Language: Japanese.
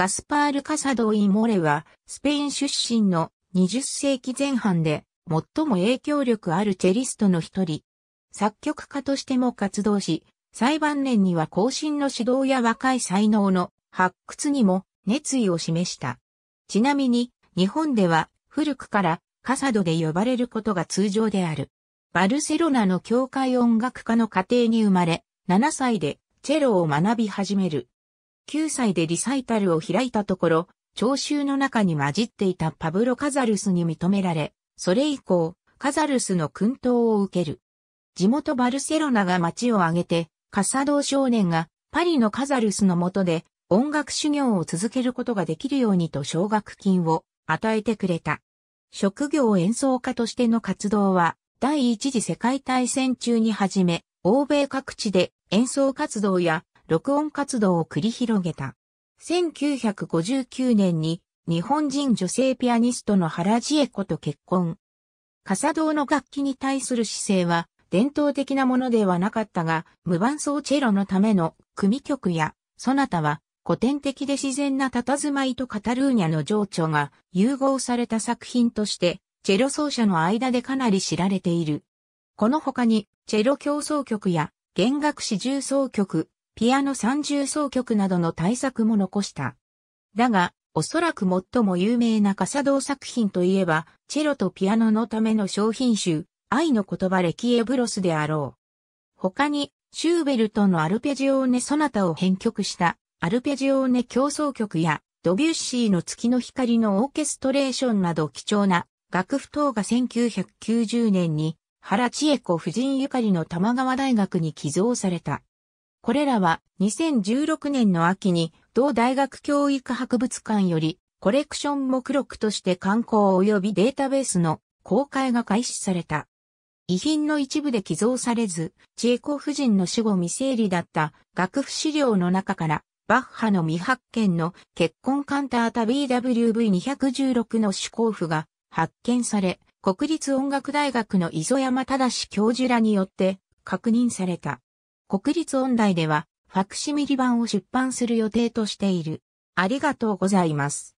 ガスパール・カサドイ・モレは、スペイン出身の20世紀前半で、最も影響力あるチェリストの一人。作曲家としても活動し、最晩年には後進の指導や若い才能の発掘にも熱意を示した。ちなみに、日本では古くからカサドで呼ばれることが通常である。バルセロナの教会音楽家の家庭に生まれ、7歳でチェロを学び始める。9歳でリサイタルを開いたところ、聴衆の中に混じっていたパブロ・カザルスに認められ、それ以降、カザルスの訓導を受ける。地元バルセロナが街を挙げて、カサドー少年がパリのカザルスの下で音楽修行を続けることができるようにと奨学金を与えてくれた。職業演奏家としての活動は第一次世界大戦中に始め、欧米各地で演奏活動や録音活動を繰り広げた。1959年に日本人女性ピアニストの原千恵子と結婚。カサドウの楽器に対する姿勢は伝統的なものではなかったが、無伴奏チェロのための組曲や、そなたは古典的で自然な佇まいとカタルーニャの情緒が融合された作品として、チェロ奏者の間でかなり知られている。この他に、チェロ競争曲や弦楽四重奏曲、ピアノ三重奏曲などの大作も残した。だが、おそらく最も有名な笠堂作品といえば、チェロとピアノのための商品集、愛の言葉レキエブロスであろう。他に、シューベルトのアルペジオーネソナタを編曲したアルペジオーネ競争曲やドビュッシーの月の光のオーケストレーションなど貴重な楽譜等が1990年に原千恵子夫人ゆかりの玉川大学に寄贈された。これらは2016年の秋に同大学教育博物館よりコレクション目録として観光及びデータベースの公開が開始された。遺品の一部で寄贈されず、チェコ夫人の死後未整理だった学府資料の中からバッハの未発見の結婚カンタータ BWV216 の主考譜が発見され、国立音楽大学の磯山正教授らによって確認された。国立音大では、ファクシミリ版を出版する予定としている。ありがとうございます。